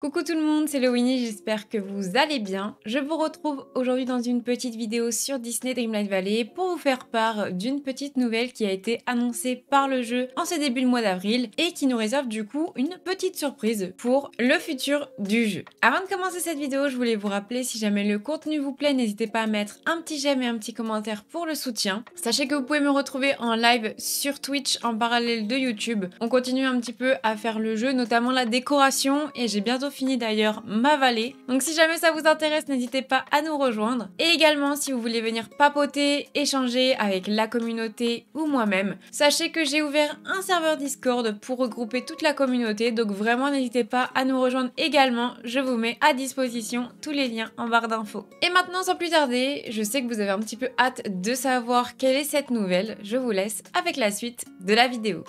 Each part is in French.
Coucou tout le monde, c'est Winnie, j'espère que vous allez bien. Je vous retrouve aujourd'hui dans une petite vidéo sur Disney Dreamlight Valley pour vous faire part d'une petite nouvelle qui a été annoncée par le jeu en ce début de mois d'avril et qui nous réserve du coup une petite surprise pour le futur du jeu. Avant de commencer cette vidéo, je voulais vous rappeler si jamais le contenu vous plaît, n'hésitez pas à mettre un petit j'aime et un petit commentaire pour le soutien. Sachez que vous pouvez me retrouver en live sur Twitch en parallèle de YouTube. On continue un petit peu à faire le jeu, notamment la décoration et j'ai bientôt fini d'ailleurs ma vallée. Donc si jamais ça vous intéresse, n'hésitez pas à nous rejoindre. Et également, si vous voulez venir papoter, échanger avec la communauté ou moi-même, sachez que j'ai ouvert un serveur Discord pour regrouper toute la communauté. Donc vraiment, n'hésitez pas à nous rejoindre également. Je vous mets à disposition tous les liens en barre d'infos. Et maintenant, sans plus tarder, je sais que vous avez un petit peu hâte de savoir quelle est cette nouvelle. Je vous laisse avec la suite de la vidéo.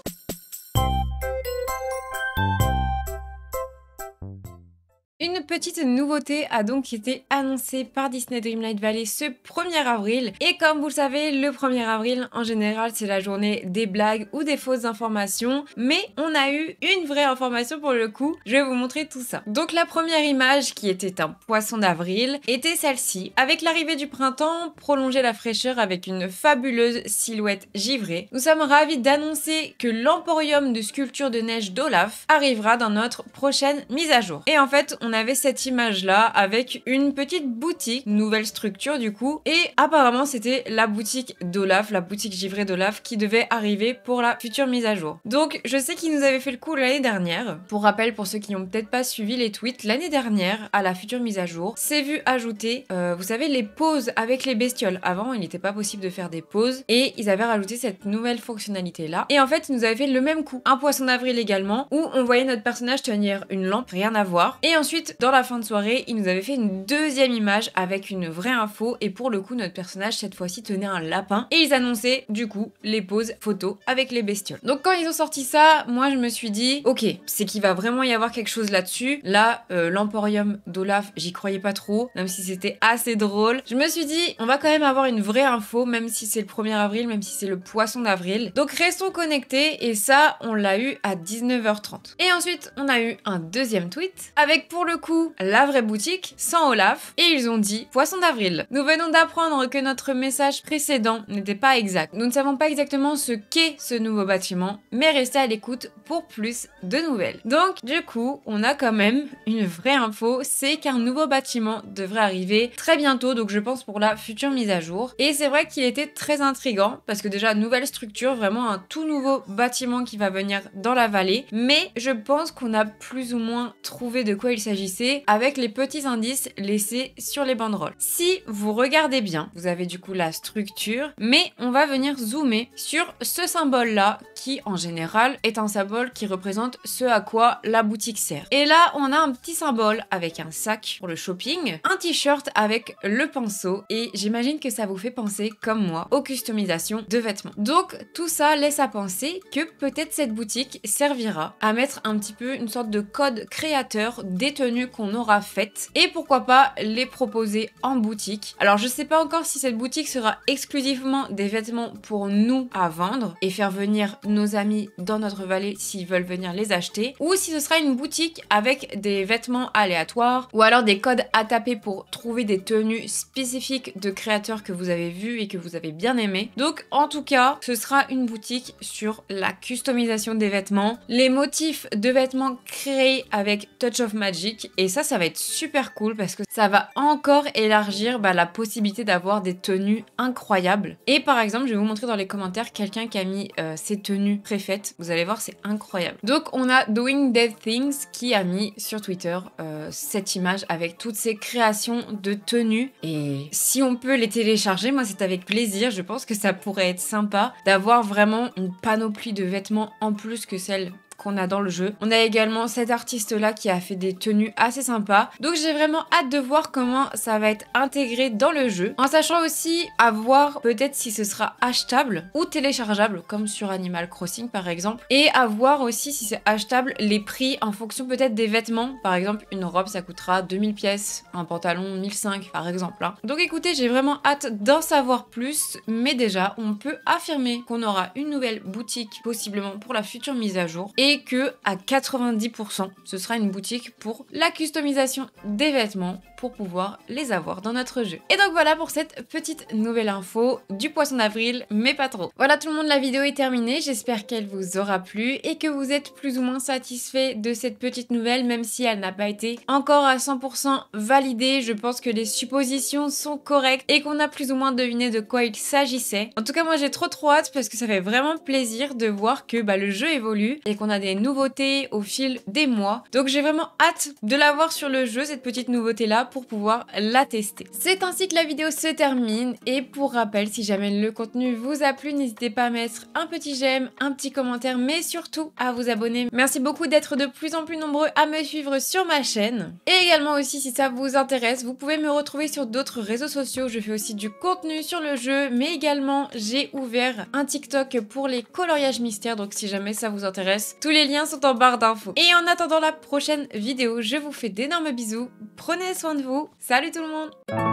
Une petite nouveauté a donc été annoncée par Disney Dreamlight Valley ce 1er avril. Et comme vous le savez, le 1er avril, en général, c'est la journée des blagues ou des fausses informations. Mais on a eu une vraie information pour le coup. Je vais vous montrer tout ça. Donc la première image, qui était un poisson d'avril, était celle-ci. Avec l'arrivée du printemps, prolonger la fraîcheur avec une fabuleuse silhouette givrée. Nous sommes ravis d'annoncer que l'emporium de sculpture de neige d'Olaf arrivera dans notre prochaine mise à jour. Et en fait, on avait cette image-là avec une petite boutique, nouvelle structure du coup, et apparemment c'était la boutique d'Olaf, la boutique givrée d'Olaf qui devait arriver pour la future mise à jour. Donc je sais qu'ils nous avaient fait le coup l'année dernière. Pour rappel, pour ceux qui n'ont peut-être pas suivi les tweets, l'année dernière, à la future mise à jour, c'est vu ajouter, euh, vous savez, les pauses avec les bestioles. Avant, il n'était pas possible de faire des pauses, et ils avaient rajouté cette nouvelle fonctionnalité-là. Et en fait, ils nous avaient fait le même coup. Un poisson d'avril également, où on voyait notre personnage tenir une lampe, rien à voir. Et ensuite, dans la fin de soirée, ils nous avaient fait une deuxième image avec une vraie info et pour le coup, notre personnage cette fois-ci tenait un lapin et ils annonçaient du coup les poses photos avec les bestioles. Donc quand ils ont sorti ça, moi je me suis dit ok, c'est qu'il va vraiment y avoir quelque chose là-dessus. Là, euh, l'emporium d'Olaf, j'y croyais pas trop, même si c'était assez drôle. Je me suis dit on va quand même avoir une vraie info, même si c'est le 1er avril, même si c'est le poisson d'avril. Donc restons connectés et ça, on l'a eu à 19h30. Et ensuite, on a eu un deuxième tweet avec pour le le coup la vraie boutique sans Olaf et ils ont dit Poisson d'avril. Nous venons d'apprendre que notre message précédent n'était pas exact. Nous ne savons pas exactement ce qu'est ce nouveau bâtiment, mais restez à l'écoute pour plus de nouvelles. Donc du coup, on a quand même une vraie info, c'est qu'un nouveau bâtiment devrait arriver très bientôt, donc je pense pour la future mise à jour. Et c'est vrai qu'il était très intrigant parce que déjà nouvelle structure, vraiment un tout nouveau bâtiment qui va venir dans la vallée, mais je pense qu'on a plus ou moins trouvé de quoi il s'agit avec les petits indices laissés sur les banderoles. Si vous regardez bien, vous avez du coup la structure, mais on va venir zoomer sur ce symbole-là qui en général est un symbole qui représente ce à quoi la boutique sert. Et là, on a un petit symbole avec un sac pour le shopping, un t-shirt avec le pinceau et j'imagine que ça vous fait penser comme moi aux customisations de vêtements. Donc tout ça laisse à penser que peut-être cette boutique servira à mettre un petit peu une sorte de code créateur détenu qu'on aura faites et pourquoi pas les proposer en boutique. Alors je sais pas encore si cette boutique sera exclusivement des vêtements pour nous à vendre et faire venir nos amis dans notre vallée s'ils veulent venir les acheter ou si ce sera une boutique avec des vêtements aléatoires ou alors des codes à taper pour trouver des tenues spécifiques de créateurs que vous avez vu et que vous avez bien aimé. Donc en tout cas, ce sera une boutique sur la customisation des vêtements, les motifs de vêtements créés avec Touch of Magic et ça, ça va être super cool parce que ça va encore élargir bah, la possibilité d'avoir des tenues incroyables. Et par exemple, je vais vous montrer dans les commentaires quelqu'un qui a mis euh, ses tenues préfaites. Vous allez voir, c'est incroyable. Donc on a Doing Dead Things qui a mis sur Twitter euh, cette image avec toutes ses créations de tenues. Et si on peut les télécharger, moi c'est avec plaisir. Je pense que ça pourrait être sympa d'avoir vraiment une panoplie de vêtements en plus que celle qu'on a dans le jeu. On a également cet artiste là qui a fait des tenues assez sympas. Donc j'ai vraiment hâte de voir comment ça va être intégré dans le jeu. En sachant aussi à voir peut-être si ce sera achetable ou téléchargeable comme sur Animal Crossing par exemple. Et à voir aussi si c'est achetable les prix en fonction peut-être des vêtements. Par exemple une robe ça coûtera 2000 pièces, un pantalon 1005 par exemple. Hein. Donc écoutez j'ai vraiment hâte d'en savoir plus mais déjà on peut affirmer qu'on aura une nouvelle boutique possiblement pour la future mise à jour et et que à 90%, ce sera une boutique pour la customisation des vêtements pour pouvoir les avoir dans notre jeu. Et donc voilà pour cette petite nouvelle info du poisson d'avril, mais pas trop. Voilà tout le monde, la vidéo est terminée, j'espère qu'elle vous aura plu et que vous êtes plus ou moins satisfait de cette petite nouvelle, même si elle n'a pas été encore à 100% validée. Je pense que les suppositions sont correctes et qu'on a plus ou moins deviné de quoi il s'agissait. En tout cas, moi j'ai trop trop hâte parce que ça fait vraiment plaisir de voir que bah, le jeu évolue et qu'on a des nouveautés au fil des mois. Donc j'ai vraiment hâte de l'avoir sur le jeu, cette petite nouveauté-là, pour pouvoir la tester. C'est ainsi que la vidéo se termine. Et pour rappel, si jamais le contenu vous a plu, n'hésitez pas à mettre un petit j'aime, un petit commentaire, mais surtout à vous abonner. Merci beaucoup d'être de plus en plus nombreux à me suivre sur ma chaîne. Et également aussi, si ça vous intéresse, vous pouvez me retrouver sur d'autres réseaux sociaux. Je fais aussi du contenu sur le jeu, mais également j'ai ouvert un TikTok pour les coloriages mystères. Donc si jamais ça vous intéresse, tout tous les liens sont en barre d'infos. Et en attendant la prochaine vidéo, je vous fais d'énormes bisous. Prenez soin de vous. Salut tout le monde